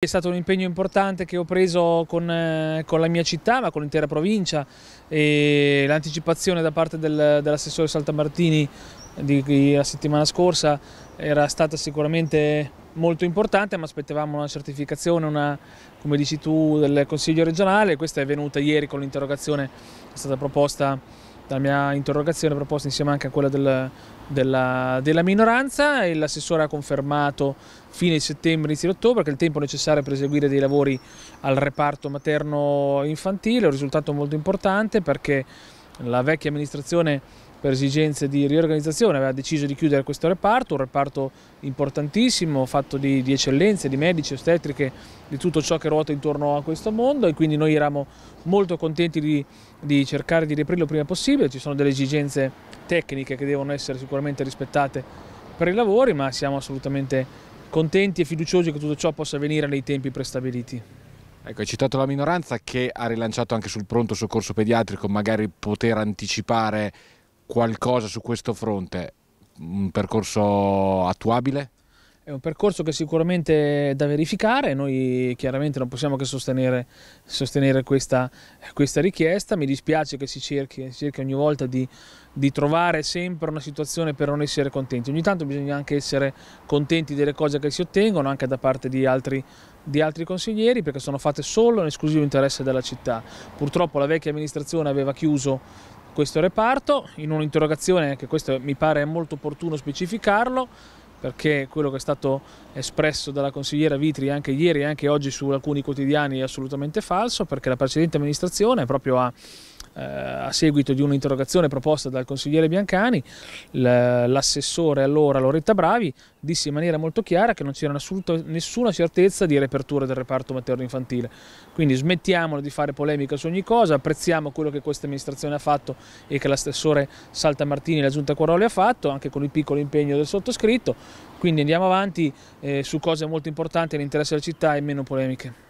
È stato un impegno importante che ho preso con, eh, con la mia città ma con l'intera provincia e l'anticipazione da parte del, dell'assessore Saltamartini di, di, la settimana scorsa era stata sicuramente molto importante ma aspettavamo una certificazione, una, come dici tu, del Consiglio regionale questa è venuta ieri con l'interrogazione, è stata proposta la mia interrogazione proposta insieme anche a quella del, della, della, minoranza e l'assessore ha confermato fine settembre, inizio ottobre che il tempo necessario per eseguire dei lavori al reparto materno-infantile, un risultato molto importante perché la vecchia amministrazione per esigenze di riorganizzazione aveva deciso di chiudere questo reparto, un reparto importantissimo, fatto di, di, eccellenze, di medici, ostetriche, di tutto ciò che ruota intorno a questo mondo e quindi noi eravamo molto contenti di, di cercare di riaprirlo il prima possibile, ci sono delle esigenze tecniche che devono essere sicuramente rispettate per i lavori, ma siamo assolutamente contenti e fiduciosi che tutto ciò possa avvenire nei tempi prestabiliti. Ecco, hai citato la minoranza che ha rilanciato anche sul pronto soccorso pediatrico, magari poter anticipare qualcosa su questo fronte, un percorso attuabile? È un percorso che sicuramente è da verificare, noi chiaramente non possiamo che sostenere, sostenere questa, questa, richiesta, mi dispiace che si cerchi, si cerchi ogni volta di, di, trovare sempre una situazione per non essere contenti, ogni tanto bisogna anche essere contenti delle cose che si ottengono anche da parte di altri, di altri consiglieri perché sono fatte solo in esclusivo interesse della città. Purtroppo la vecchia amministrazione aveva chiuso questo reparto in un'interrogazione che questo mi pare molto opportuno specificarlo perché quello che è stato espresso dalla consigliera Vitri anche ieri e anche oggi su alcuni quotidiani è assolutamente falso perché la precedente amministrazione proprio ha eh, a seguito di un'interrogazione proposta dal consigliere Biancani, l'assessore allora Loretta Bravi disse in maniera molto chiara che non c'era nessuna certezza di riapertura del reparto materno-infantile. Quindi smettiamolo di fare polemica su ogni cosa, apprezziamo quello che questa amministrazione ha fatto e che l'assessore Saltamartini e la Giunta Quaroli ha fatto, anche con il piccolo impegno del sottoscritto, quindi andiamo avanti eh, su cose molto importanti nell'interesse della città e meno polemiche.